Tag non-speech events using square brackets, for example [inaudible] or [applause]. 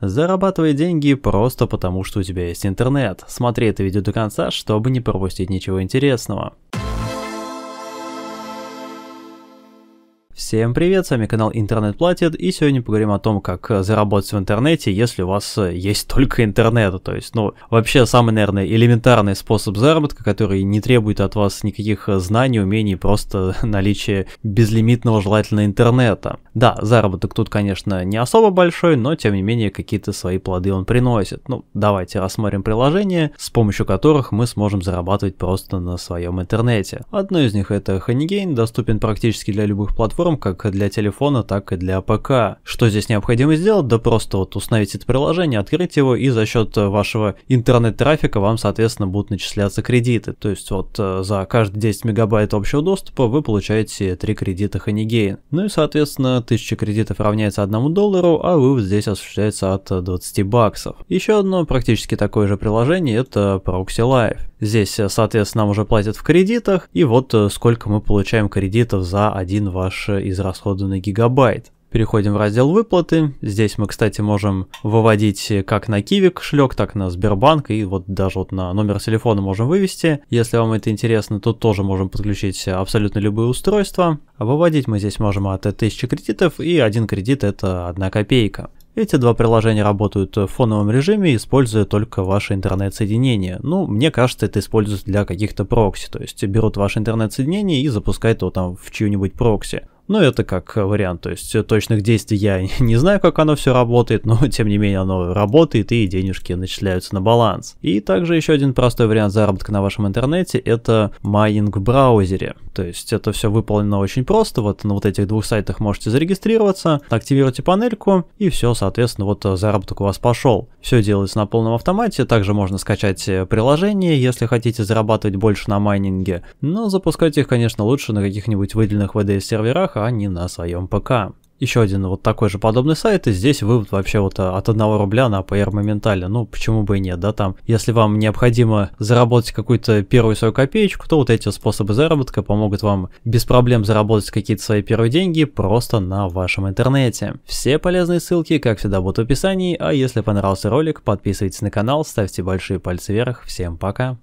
Зарабатывай деньги просто потому, что у тебя есть интернет. Смотри это видео до конца, чтобы не пропустить ничего интересного. Всем привет, с вами канал Интернет Платит, и сегодня поговорим о том, как э, заработать в интернете, если у вас э, есть только интернет. То есть, ну, вообще самый, наверное, элементарный способ заработка, который не требует от вас никаких э, знаний, умений, просто [laughs] наличие безлимитного желательно интернета. Да, заработок тут, конечно, не особо большой, но, тем не менее, какие-то свои плоды он приносит. Ну, давайте рассмотрим приложения, с помощью которых мы сможем зарабатывать просто на своем интернете. Одно из них это Honeygain, доступен практически для любых платформ, как для телефона, так и для ПК. Что здесь необходимо сделать? Да просто вот установить это приложение, открыть его и за счет э, вашего интернет-трафика вам, соответственно, будут начисляться кредиты. То есть вот э, за каждые 10 мегабайт общего доступа вы получаете 3 кредита Ханигейн. Ну и, соответственно, 1000 кредитов равняется 1 доллару, а вывод здесь осуществляется от 20 э, баксов. Еще одно практически такое же приложение это Proxy Life. Здесь, э, соответственно, нам уже платят в кредитах, и вот э, сколько мы получаем кредитов за один ваш э, израсходованный гигабайт. Переходим в раздел выплаты. Здесь мы, кстати, можем выводить как на Kiwi кошелек, так и на Сбербанк. И вот даже вот на номер телефона можем вывести. Если вам это интересно, то тоже можем подключить абсолютно любые устройства. выводить мы здесь можем от 1000 кредитов, и один кредит это 1 копейка. Эти два приложения работают в фоновом режиме, используя только ваше интернет-соединение. Ну, мне кажется, это используется для каких-то прокси, то есть берут ваше интернет-соединение и запускают его там в чью-нибудь прокси. Ну это как вариант, то есть э, точных действий я [laughs] не знаю, как оно все работает, но [laughs] тем не менее оно работает и денежки начисляются на баланс. И также еще один простой вариант заработка на вашем интернете это майнинг в браузере. То есть это все выполнено очень просто, вот на вот этих двух сайтах можете зарегистрироваться, активируйте панельку и все, соответственно, вот э, заработок у вас пошел. Все делается на полном автомате, также можно скачать э, приложение, если хотите зарабатывать больше на майнинге, но запускать их, конечно, лучше на каких-нибудь выделенных VDS серверах, пока не на своем ПК. Еще один вот такой же подобный сайт, и здесь вывод вообще вот э, от 1 рубля на APR моментально, ну почему бы и нет, да, там, если вам необходимо заработать какую-то первую свою копеечку, то вот эти способы заработка помогут вам без проблем заработать какие-то свои первые деньги просто на вашем интернете. Все полезные ссылки, как всегда, будут в описании, а если понравился ролик, подписывайтесь на канал, ставьте большие пальцы вверх, всем пока!